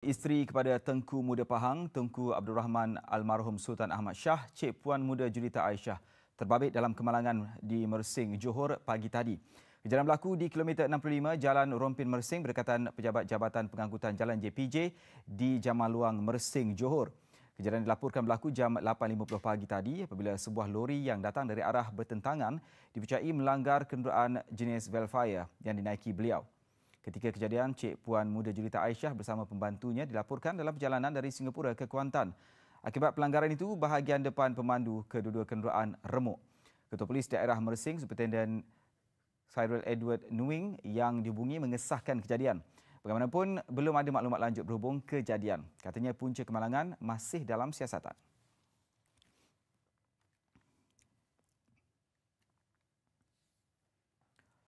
Isteri kepada Tengku Muda Pahang, Tengku Abdul Rahman Almarhum Sultan Ahmad Shah, Cik Puan Muda Julita Aisyah terbabit dalam kemalangan di Mersing, Johor pagi tadi. Kejadian berlaku di kilometer 65 Jalan Rompin Mersing berdekatan Pejabat Jabatan Pengangkutan Jalan JPJ di Jamaluang Mersing, Johor. Kejadian dilaporkan berlaku jam 8.50 pagi tadi apabila sebuah lori yang datang dari arah bertentangan dipercayai melanggar kenderaan jenis Velfire yang dinaiki beliau. Ketika kejadian, Cik Puan Muda Julita Aisyah bersama pembantunya dilaporkan dalam perjalanan dari Singapura ke Kuantan. Akibat pelanggaran itu, bahagian depan pemandu kedua-dua kenderaan remuk. Ketua Polis Daerah Mersing, Superintendent Cyril Edward Nuing yang dihubungi mengesahkan kejadian. Bagaimanapun, belum ada maklumat lanjut berhubung kejadian. Katanya punca kemalangan masih dalam siasatan.